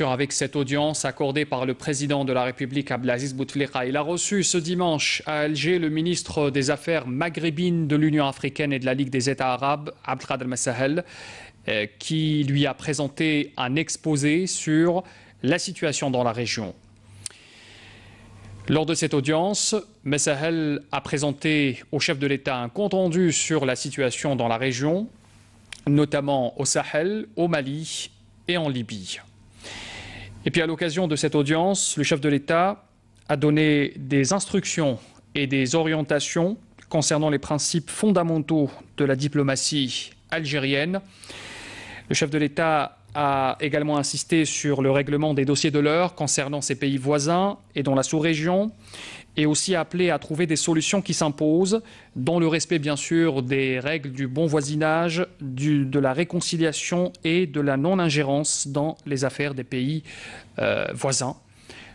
Avec cette audience accordée par le président de la République, Abdelaziz Bouteflika, il a reçu ce dimanche à Alger le ministre des Affaires maghrébines de l'Union africaine et de la Ligue des États arabes, Abdelkader Massahel, euh, qui lui a présenté un exposé sur la situation dans la région. Lors de cette audience, Massahel a présenté au chef de l'État un compte-rendu sur la situation dans la région, notamment au Sahel, au Mali et en Libye. Et puis à l'occasion de cette audience, le chef de l'État a donné des instructions et des orientations concernant les principes fondamentaux de la diplomatie algérienne. Le chef de l'État a également insisté sur le règlement des dossiers de l'heure concernant ses pays voisins et dans la sous-région, et aussi appelé à trouver des solutions qui s'imposent, dans le respect bien sûr des règles du bon voisinage, de la réconciliation et de la non-ingérence dans les affaires des pays euh, voisins.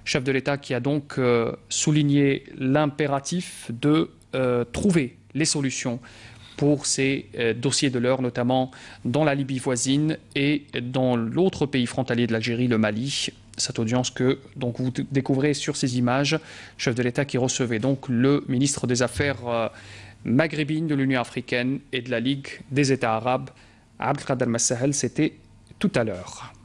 Chef de l'État qui a donc euh, souligné l'impératif de euh, trouver les solutions pour ces euh, dossiers de l'heure, notamment dans la Libye voisine et dans l'autre pays frontalier de l'Algérie, le Mali. Cette audience que donc, vous découvrez sur ces images, chef de l'État qui recevait donc le ministre des Affaires euh, maghrébines de l'Union africaine et de la Ligue des États arabes, Abdelkader Massahel, c'était tout à l'heure.